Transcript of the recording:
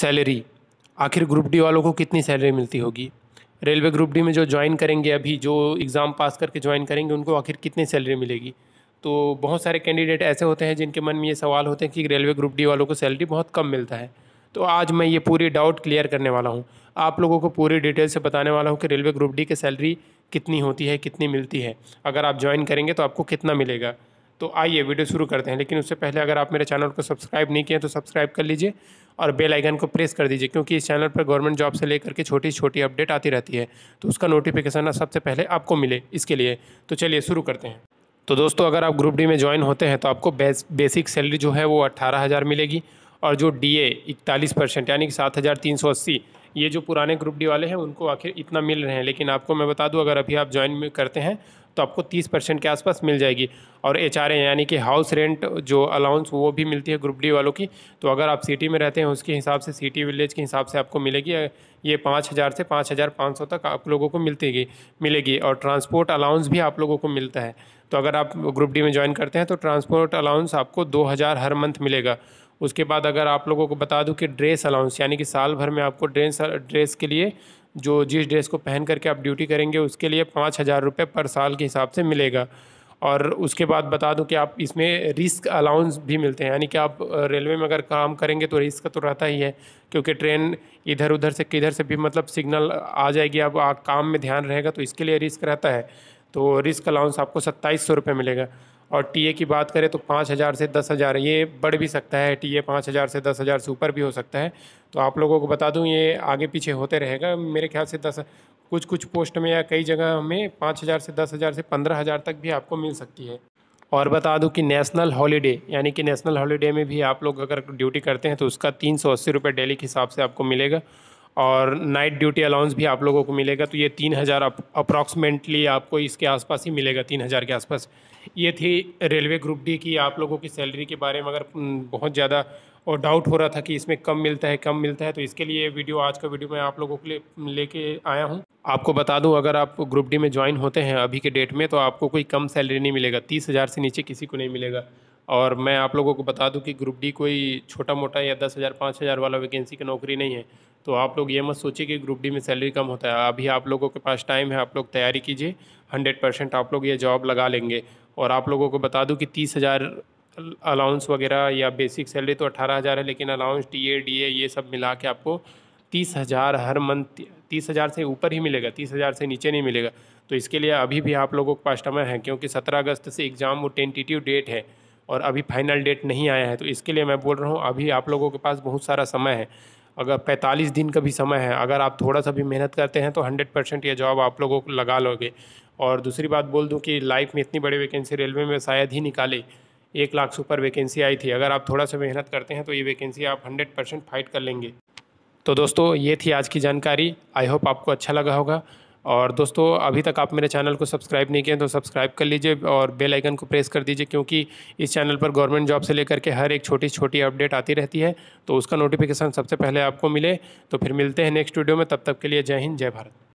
salary आखिर group D वालों को कितनी सैलरी मिलती होगी रेलवे ग्रुप डी में जो ज्वाइन करेंगे अभी जो एग्ज़ाम पास करके ज्वाइन करेंगे उनको आखिर कितनी सैलरी मिलेगी तो बहुत सारे कैंडिडेट ऐसे होते हैं जिनके मन में ये सवाल होते हैं कि रेलवे ग्रुप डी वालों को सैलरी बहुत कम मिलता है तो आज मैं ये पूरी डाउट क्लियर करने वाला हूँ आप लोगों को पूरी डिटेल से बताने वाला हूँ कि रेलवे ग्रुप डी की सैलरी कितनी होती है कितनी मिलती है अगर आप ज्वाइन करेंगे तो आपको कितना मिलेगा तो आइए वीडियो शुरू करते हैं लेकिन उससे पहले अगर आप मेरे चैनल को सब्सक्राइब नहीं किए तो सब्सक्राइब कर लीजिए और बेल आइकन को प्रेस कर दीजिए क्योंकि इस चैनल पर गवर्नमेंट जॉब से लेकर के छोटी छोटी अपडेट आती रहती है तो उसका नोटिफिकेशन सबसे पहले आपको मिले इसके लिए तो चलिए शुरू करते हैं तो दोस्तों अगर आप ग्रुप डी में ज्वाइन होते हैं तो आपको बेस, बेसिक सैलरी जो है वो अट्ठारह हज़ार मिलेगी और जो डी ए इकतालीस परसेंट यानी कि सात हज़ार तीन सौ अस्सी ये जो पुराने ग्रुप डी वाले हैं उनको आखिर इतना मिल रहे हैं लेकिन आपको मैं बता दूं अगर अभी आप ज्वाइन करते हैं तो आपको तीस परसेंट के आसपास मिल जाएगी और एच आर यानी कि हाउस रेंट जो अलाउंस वो भी मिलती है ग्रुप डी वालों की तो अगर आप सिटी में रहते हैं उसके हिसाब से सिटी विलेज के हिसाब से आपको मिलेगी ये पाँच हज़ार से पाँच हज़ार पाँच सौ तक आप लोगों को मिलती मिलेगी और ट्रांसपोर्ट अलाउंस भी आप लोगों को मिलता है तो अगर आप ग्रुप डी में ज्वाइन करते हैं तो ट्रांसपोर्ट अलाउंस आपको दो हज़ार हर मंथ मिलेगा उसके बाद अगर आप लोगों को बता दूं कि ड्रेस अलाउंस यानी कि साल भर में आपको ड्रेस ड्रेस के लिए जो जिस ड्रेस को पहन करके आप ड्यूटी करेंगे उसके लिए पाँच हज़ार रुपये पर साल के हिसाब से मिलेगा और उसके बाद बता दूं कि आप इसमें रिस्क अलाउंस भी मिलते हैं यानी कि आप रेलवे में अगर काम करेंगे तो रिस्क तो रहता ही है क्योंकि ट्रेन इधर उधर से किधर से भी मतलब सिग्नल आ जाएगी अब काम में ध्यान रहेगा तो इसके लिए रिस्क रहता है तो रिस्क अलाउंस आपको सत्ताईस सौ रुपये मिलेगा और टीए की बात करें तो पाँच हज़ार से दस हज़ार ये बढ़ भी सकता है टीए पाँच हज़ार से दस हज़ार से ऊपर भी हो सकता है तो आप लोगों को बता दूं ये आगे पीछे होते रहेगा मेरे ख्याल से दस कुछ कुछ पोस्ट में या कई जगह में पाँच हज़ार से दस हज़ार से पंद्रह हज़ार तक भी आपको मिल सकती है और बता दूं कि नेशनल हॉलीडे यानी कि नेशनल हॉलीडे में भी आप लोग अगर ड्यूटी करते हैं तो उसका तीन सौ अस्सी रुपये डेली के हिसाब से आपको मिलेगा और नाइट ड्यूटी अलाउंस भी आप लोगों को मिलेगा तो ये तीन हज़ार अप्रॉक्सीमेटली आपको इसके आसपास ही मिलेगा तीन हज़ार के आसपास ये थी रेलवे ग्रुप डी की आप लोगों की सैलरी के बारे में अगर हम्म, बहुत ज़्यादा और डाउट हो रहा था कि इसमें कम मिलता है कम मिलता है तो इसके लिए वीडियो आज का वीडियो मैं आप लोगों के लिए हम्म, लेके आया हूँ आपको बता दूँ अगर आप ग्रुप डी में ज्वाइन होते हैं अभी के डेट में तो आपको कोई कम सैलरी नहीं मिलेगा तीस हज़ार से नीचे किसी को नहीं मिलेगा और मैं आप लोगों को बता दूं कि ग्रुप डी कोई छोटा मोटा या दस हज़ार पाँच हज़ार वाला वैकेंसी की नौकरी नहीं है तो आप लोग ये मत सोचिए कि ग्रुप डी में सैलरी कम होता है अभी आप लोगों के पास टाइम है आप लोग तैयारी कीजिए हंड्रेड परसेंट आप लोग ये जॉब लगा लेंगे और आप लोगों को बता दूं कि तीस हज़ार अलाउंस वगैरह या बेसिक सैलरी तो अठारह हज़ार है लेकिन allowance D A D A ये सब मिला के आपको तीस हज़ार हर मंथ तीस हज़ार से ऊपर ही मिलेगा तीस हज़ार से नीचे नहीं मिलेगा तो इसके लिए अभी भी आप लोगों के पास समय है क्योंकि सत्रह अगस्त से एग्ज़ाम वो टेंटेटिव डेट है और अभी फाइनल डेट नहीं आया है तो इसके लिए मैं बोल रहा हूँ अभी आप लोगों के पास बहुत सारा समय है अगर 45 दिन का भी समय है अगर आप थोड़ा सा भी मेहनत करते हैं तो 100 परसेंट यह जॉब आप लोगों को लगा लोगे और दूसरी बात बोल दूँ कि लाइफ में इतनी बड़ी वैकेंसी रेलवे में शायद ही निकाले एक लाख से ऊपर वैकेंसी आई थी अगर आप थोड़ा सा मेहनत करते हैं तो ये वैकेंसी आप हंड्रेड परसेंट फाइट कर लेंगे तो दोस्तों ये थी आज की जानकारी आई होप आपको अच्छा लगा होगा और दोस्तों अभी तक आप मेरे चैनल को सब्सक्राइब नहीं किए तो सब्सक्राइब कर लीजिए और बेल आइकन को प्रेस कर दीजिए क्योंकि इस चैनल पर गवर्नमेंट जॉब से लेकर के हर एक छोटी छोटी अपडेट आती रहती है तो उसका नोटिफिकेशन सबसे पहले आपको मिले तो फिर मिलते हैं नेक्स्ट वीडियो में तब तक के लिए जय हिंद जय भारत